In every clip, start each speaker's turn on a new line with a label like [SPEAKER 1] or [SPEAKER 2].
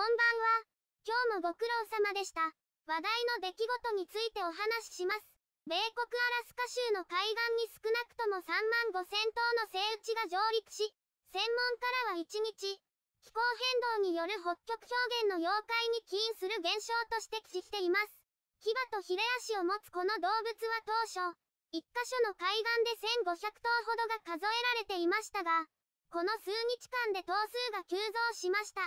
[SPEAKER 1] こんばんは。今日もご苦労様でした。話題の出来事についてお話しします。米国アラスカ州の海岸に少なくとも3万5000頭のセ打ちが上陸し、専門家らは1日、気候変動による北極表現の妖怪に起因する現象と指摘しています。牙とヒレ足を持つこの動物は当初、一箇所の海岸で1500頭ほどが数えられていましたが、この数日間で頭数が急増しました。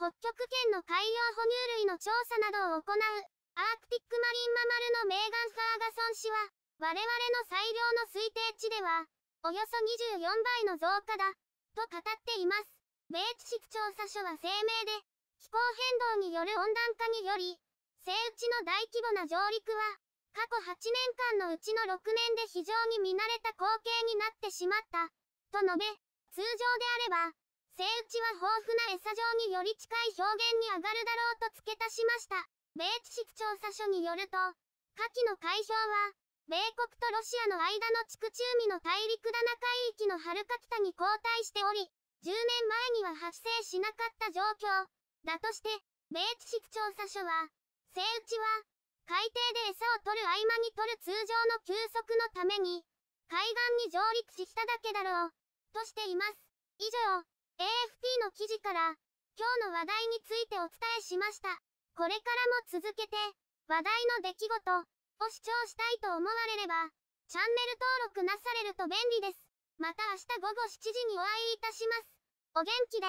[SPEAKER 1] 北極圏の海洋哺乳類の調査などを行う、アークティックマリンママルのメーガン・ファーガソン氏は、我々の最良の推定値では、およそ24倍の増加だ、と語っています。米地識調査所は声明で、気候変動による温暖化により、西打ちの大規模な上陸は、過去8年間のうちの6年で非常に見慣れた光景になってしまった、と述べ、通常であれば、セイウチは豊富な餌状により近い表現に上がるだろうと付け足しました。米地識調査所によると、夏季の海氷は、米国とロシアの間の地区中海の大陸棚海域のはか北に後退しており、10年前には発生しなかった状況。だとして、米地識調査所は、セイウチは、海底で餌を取る合間に取る通常の休息のために、海岸に上陸しただけだろう、としています。以上。AFP の記事から、今日の話題についてお伝えしました。これからも続けて、話題の出来事を視聴したいと思われれば、チャンネル登録なされると便利です。また明日午後7時にお会いいたします。お元気で。